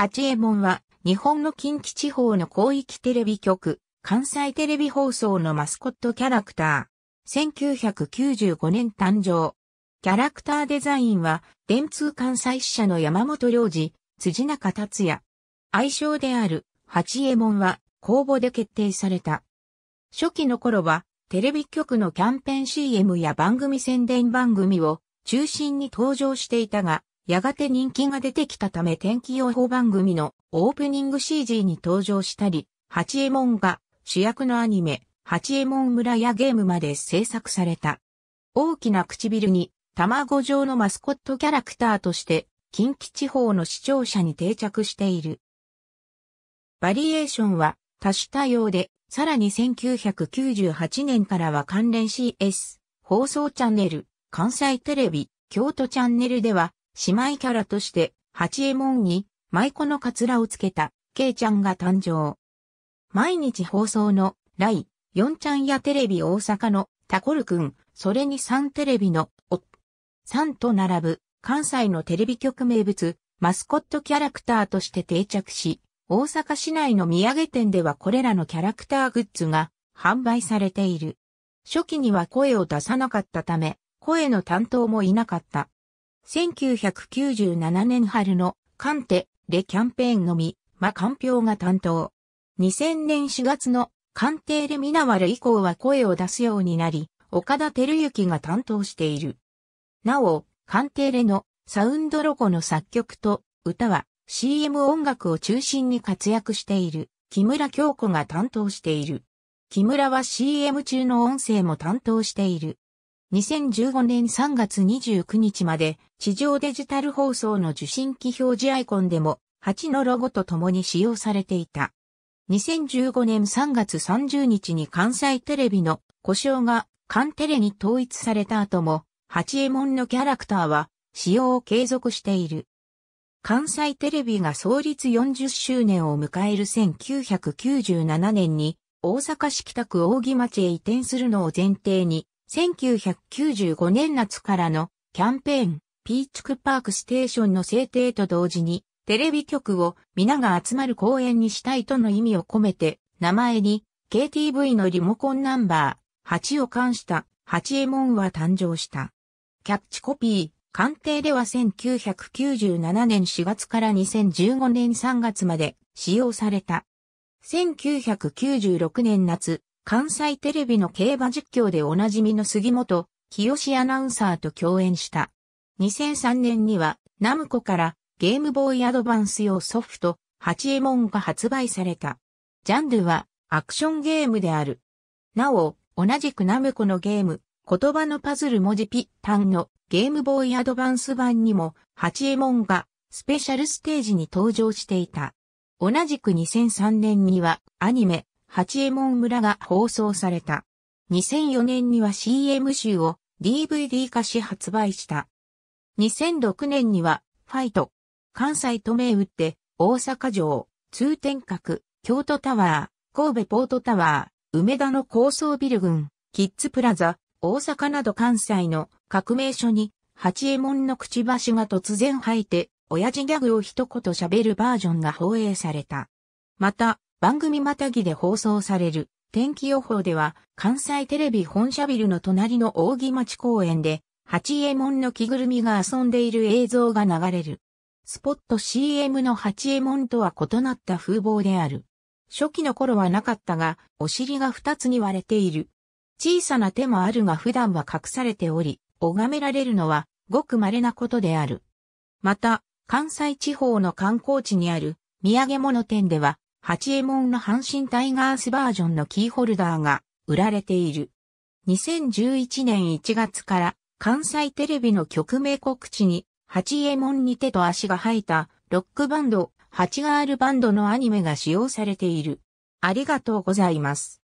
八右衛門は、日本の近畿地方の広域テレビ局、関西テレビ放送のマスコットキャラクター。1995年誕生。キャラクターデザインは、電通関西支社の山本良二、辻中達也。愛称である、八右衛門は、公募で決定された。初期の頃は、テレビ局のキャンペーン CM や番組宣伝番組を中心に登場していたが、やがて人気が出てきたため天気予報番組のオープニング CG に登場したり、八右衛門が主役のアニメ、八右衛門村やゲームまで制作された。大きな唇に卵状のマスコットキャラクターとして近畿地方の視聴者に定着している。バリエーションは多種多様で、さらに1998年からは関連 CS、放送チャンネル、関西テレビ、京都チャンネルでは姉妹キャラとして、八右衛門に、舞妓のカツラをつけた、ケイちゃんが誕生。毎日放送の、ライ、ヨちゃんやテレビ大阪の、タコルくん、それにサンテレビの、お、さんと並ぶ、関西のテレビ局名物、マスコットキャラクターとして定着し、大阪市内の土産店ではこれらのキャラクターグッズが販売されている。初期には声を出さなかったため、声の担当もいなかった。1997年春のカンテ・レキャンペーンのみ、マカンピョウが担当。2000年4月のカンテ・レ・ミナワル以降は声を出すようになり、岡田照之が担当している。なお、カンテ・レのサウンドロゴの作曲と歌は CM 音楽を中心に活躍している木村京子が担当している。木村は CM 中の音声も担当している。2015年3月29日まで地上デジタル放送の受信機表示アイコンでも8のロゴと共に使用されていた。2015年3月30日に関西テレビの故障が関テレに統一された後も、八右衛門のキャラクターは使用を継続している。関西テレビが創立40周年を迎える1997年に大阪市北区大木町へ移転するのを前提に1995年夏からのキャンペーン、ピーチクパークステーションの制定と同時に、テレビ局を皆が集まる公演にしたいとの意味を込めて、名前に KTV のリモコンナンバー8を冠した八右衛門は誕生した。キャッチコピー、官邸では1997年4月から2015年3月まで使用された。1996年夏、関西テレビの競馬実況でおなじみの杉本清アナウンサーと共演した。2003年には、ナムコからゲームボーイアドバンス用ソフト、ハチエモンが発売された。ジャンルはアクションゲームである。なお、同じくナムコのゲーム、言葉のパズル文字ピッタンのゲームボーイアドバンス版にも、ハチエモンがスペシャルステージに登場していた。同じく2003年にはアニメ、八重門村が放送された。2004年には CM 集を DVD 化し発売した。2006年には、ファイト、関西都名打って、大阪城、通天閣、京都タワー、神戸ポートタワー、梅田の高層ビル群、キッズプラザ、大阪など関西の革命所に、八重門のくちばしが突然吐いて、親父ギャグを一言喋るバージョンが放映された。また、番組またぎで放送される天気予報では関西テレビ本社ビルの隣の扇町公園で八右衛門の着ぐるみが遊んでいる映像が流れる。スポット CM の八右衛門とは異なった風貌である。初期の頃はなかったが、お尻が二つに割れている。小さな手もあるが普段は隠されており、拝められるのはごく稀なことである。また、関西地方の観光地にある土産物店では、八右衛門の阪神タイガースバージョンのキーホルダーが売られている。2011年1月から関西テレビの曲名告知に八右衛門に手と足が生えたロックバンド、八ガールバンドのアニメが使用されている。ありがとうございます。